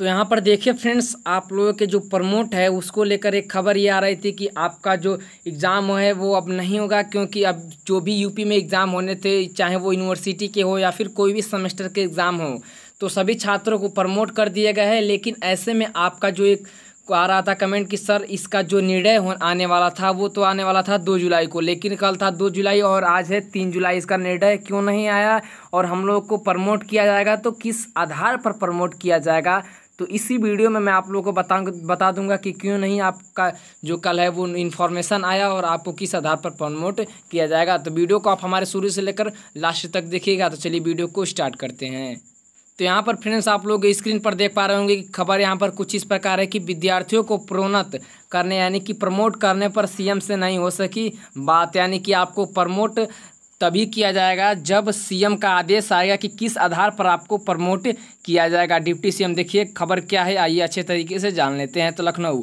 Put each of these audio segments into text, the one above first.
तो यहाँ पर देखिए फ्रेंड्स आप लोगों के जो प्रमोट है उसको लेकर एक खबर ये आ रही थी कि आपका जो एग्ज़ाम है वो अब नहीं होगा क्योंकि अब जो भी यूपी में एग्ज़ाम होने थे चाहे वो यूनिवर्सिटी के हो या फिर कोई भी सेमेस्टर के एग्ज़ाम हो तो सभी छात्रों को प्रमोट कर दिया गया है लेकिन ऐसे में आपका जो एक आ रहा था कमेंट कि सर इसका जो निर्णय आने वाला था वो तो आने वाला था दो जुलाई को लेकिन कल था दो जुलाई और आज है तीन जुलाई इसका निर्णय क्यों नहीं आया और हम लोग को प्रमोट किया जाएगा तो किस आधार पर प्रमोट किया जाएगा तो इसी वीडियो में मैं आप लोगों को बता बता दूंगा कि क्यों नहीं आपका जो कल है वो इन्फॉर्मेशन आया और आपको किस आधार पर प्रमोट किया जाएगा तो वीडियो को आप हमारे शुरू से लेकर लास्ट तक देखिएगा तो चलिए वीडियो को स्टार्ट करते हैं तो यहाँ पर फ्रेंड्स आप लोग स्क्रीन पर देख पा रहे होंगे कि खबर यहाँ पर कुछ इस प्रकार है कि विद्यार्थियों को प्रोन्नत करने यानी कि प्रमोट करने पर सीएम से नहीं हो सकी बात यानी कि आपको प्रमोट तभी किया जाएगा जब सीएम का आदेश आएगा कि किस आधार पर आपको प्रमोट किया जाएगा डिप्टी सीएम देखिए खबर क्या है आइए अच्छे तरीके से जान लेते हैं तो लखनऊ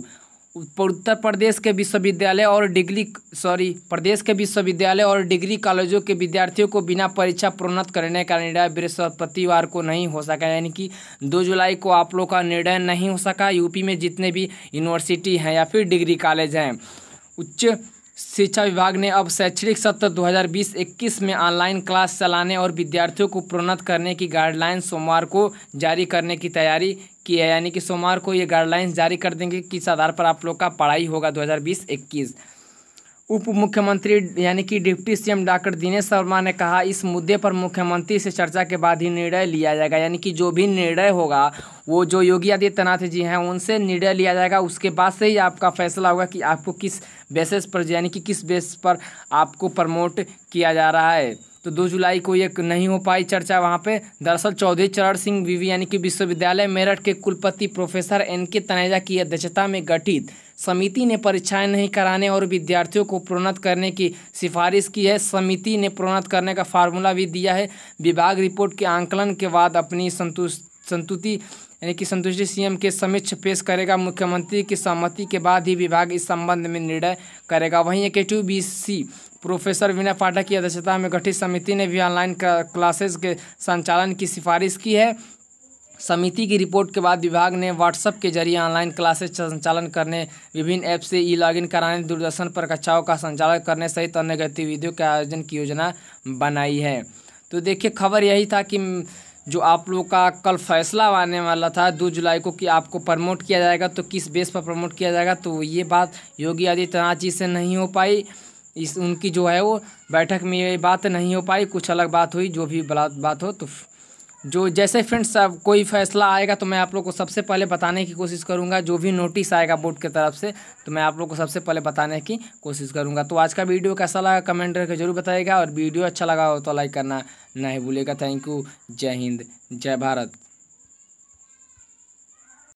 उत्तर प्रदेश के विश्वविद्यालय और डिग्री सॉरी प्रदेश के विश्वविद्यालय और डिग्री कॉलेजों के विद्यार्थियों को बिना परीक्षा प्रोन्नत करने का निर्णय बृहस्पतिवार को नहीं हो सका यानी कि दो जुलाई को आप लोग का निर्णय नहीं हो सका यूपी में जितने भी यूनिवर्सिटी हैं या फिर डिग्री कॉलेज हैं उच्च शिक्षा विभाग ने अब शैक्षणिक सत्र 2020-21 में ऑनलाइन क्लास चलाने और विद्यार्थियों को प्रोन्नत करने की गाइडलाइन सोमवार को जारी करने की तैयारी की है यानी कि सोमवार को ये गाइडलाइंस जारी कर देंगे किस आधार पर आप लोग का पढ़ाई होगा 2020-21 उप मुख्यमंत्री यानी कि deputy CM doctor Dinesh Sharma ने कहा इस मुद्दे पर मुख्यमंत्री से चर्चा के बाद ही निर्णय लिया जाएगा यानी कि जो भी निर्णय होगा वो जो योगी आदित्यनाथ जी हैं उनसे निर्णय लिया जाएगा उसके बाद से ही आपका फैसला होगा कि आपको किस बेसिस पर यानी कि किस बेस पर आपको प्रमोट किया जा रहा है तो दो जुलाई को ये नहीं हो पाई चर्चा वहाँ पे दरअसल चौधरी चरण सिंह विवि यानी कि विश्वविद्यालय मेरठ के कुलपति प्रोफेसर एन के तनेजा की अध्यक्षता में गठित समिति ने परीक्षाएं नहीं कराने और विद्यार्थियों को प्रोन्नत करने की सिफारिश की है समिति ने प्रोन्नत करने का फार्मूला भी दिया है विभाग रिपोर्ट के आंकलन के बाद अपनी संतुष्ट संतुति यानी कि संतुष्टि सीएम के समक्ष पेश करेगा मुख्यमंत्री की सहमति के बाद ही विभाग इस संबंध में निर्णय करेगा वहीं A K to B C professor Vinay Pathak की अध्यक्षता में गठित समिति ने भी ऑनलाइन क्लासेस के संचालन की सिफारिश की है समिति की रिपोर्ट के बाद विभाग ने व्हाट्सएप के जरिए ऑनलाइन क्लासेज संचालन करने विभिन्न ऐप से ई लॉगिन कराने दूरदर्शन पर कक्षाओं का संचालन करने सहित अन्य गतिविधियों के आयोजन की योजना बनाई है तो देखिए खबर यही था कि जो आप लोगों का कल फैसला आने वाला था दो जुलाई को कि आपको प्रमोट किया जाएगा तो किस बेस पर प्रमोट किया जाएगा तो ये बात योगी आदित्यनाथ जी से नहीं हो पाई इस उनकी जो है वो बैठक में ये बात नहीं हो पाई कुछ अलग बात हुई जो भी बात हो तो जो जैसे फ्रेंड्स अब कोई फैसला आएगा तो मैं आप लोग को सबसे पहले बताने की कोशिश करूंगा जो भी नोटिस आएगा बोर्ड की तरफ से तो मैं आप लोग को सबसे पहले बताने की कोशिश करूंगा तो आज का वीडियो कैसा लगा कमेंट करके जरूर बताएगा और वीडियो अच्छा लगा हो तो लाइक करना नहीं भूलेगा थैंक यू जय हिंद जय भारत